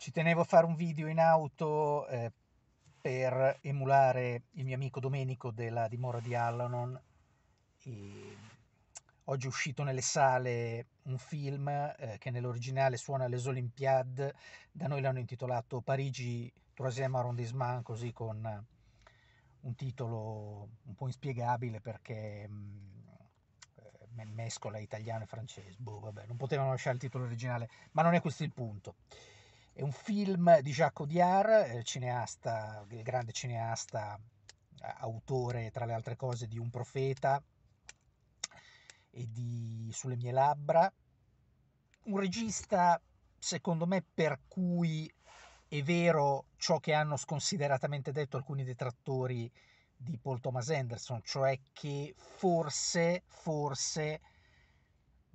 Ci tenevo a fare un video in auto eh, per emulare il mio amico Domenico della dimora di Allanon. E oggi è uscito nelle sale un film eh, che nell'originale suona les Olympiades, da noi l'hanno intitolato Parigi Troisième Arrondissement, così con eh, un titolo un po' inspiegabile perché mm, eh, mescola italiano e francese, boh, vabbè, non potevano lasciare il titolo originale, ma non è questo il punto. È un film di Jacques Audiard, il, cineasta, il grande cineasta, autore tra le altre cose di Un profeta e di Sulle mie labbra. Un regista, secondo me, per cui è vero ciò che hanno sconsideratamente detto alcuni detrattori di Paul Thomas Anderson, cioè che forse, forse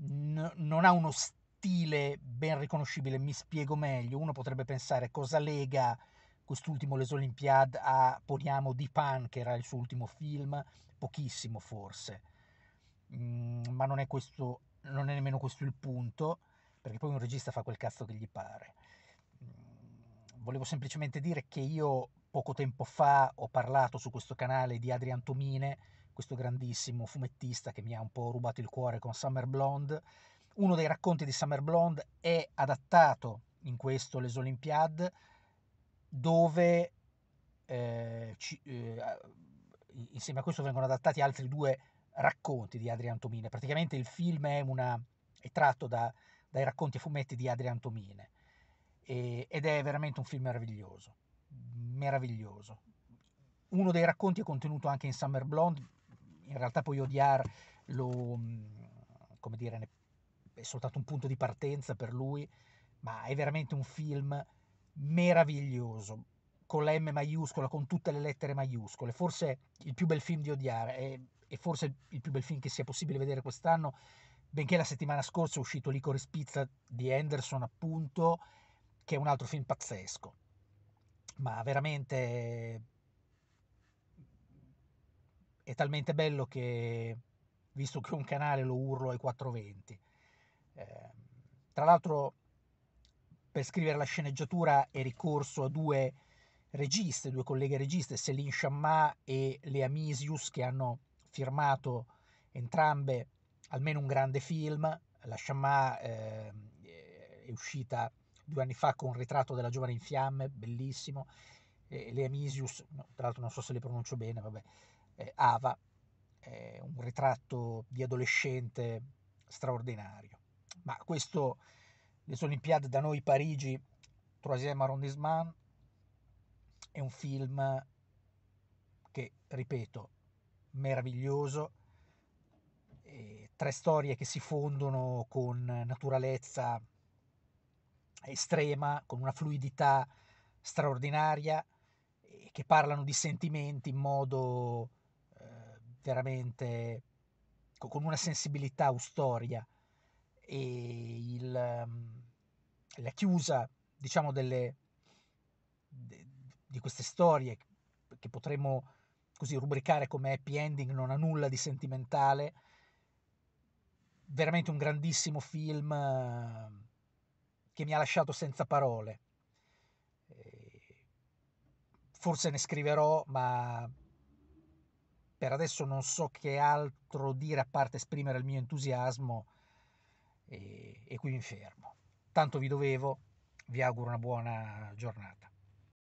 n- non ha uno stile stile ben riconoscibile, mi spiego meglio, uno potrebbe pensare cosa lega quest'ultimo Les Olympiades a, poniamo, Di Pan, che era il suo ultimo film, pochissimo forse, mm, ma non è, questo, non è nemmeno questo il punto, perché poi un regista fa quel cazzo che gli pare. Mm, volevo semplicemente dire che io poco tempo fa ho parlato su questo canale di Adrian Tomine, questo grandissimo fumettista che mi ha un po' rubato il cuore con Summer Blonde, uno dei racconti di Summer Blonde è adattato in questo Les Olympiades dove eh, ci, eh, insieme a questo vengono adattati altri due racconti di Adrian Tomine. Praticamente il film è, una, è tratto da, dai racconti e fumetti di Adrian Tomine e, ed è veramente un film meraviglioso, meraviglioso. Uno dei racconti è contenuto anche in Summer Blonde, in realtà poi Odiar lo, come dire, ne è soltanto un punto di partenza per lui, ma è veramente un film meraviglioso, con la M maiuscola, con tutte le lettere maiuscole, forse il più bel film di odiare e, forse il più bel film che sia possibile vedere quest'anno, benché la settimana scorsa è uscito Licorice Spizza di Anderson, appunto, che è un altro film pazzesco, ma veramente è talmente bello che, visto che un canale lo urlo ai 420, tra l'altro per scrivere la sceneggiatura è ricorso a due registe, due colleghe registe, Céline Chammat e Lea Misius, che hanno firmato entrambe almeno un grande film. La Chammat eh, è uscita due anni fa con un ritratto della giovane in fiamme, bellissimo. Lea Misius, tra l'altro non so se le pronuncio bene, vabbè, eh, Ava, un ritratto di adolescente straordinario ma questo, les Olympiades da noi Parigi, Troisième arrondissement, è un film che, ripeto, meraviglioso, e tre storie che si fondono con naturalezza estrema, con una fluidità straordinaria, che parlano di sentimenti in modo eh, veramente con una sensibilità ustoria e il, ehm, la chiusa diciamo delle, de, di queste storie che potremmo così rubricare come happy ending non ha nulla di sentimentale veramente un grandissimo film ehm, che mi ha lasciato senza parole forse ne scriverò ma per adesso non so che altro dire a parte esprimere il mio entusiasmo e, e qui mi fermo. Tanto vi dovevo, vi auguro una buona giornata.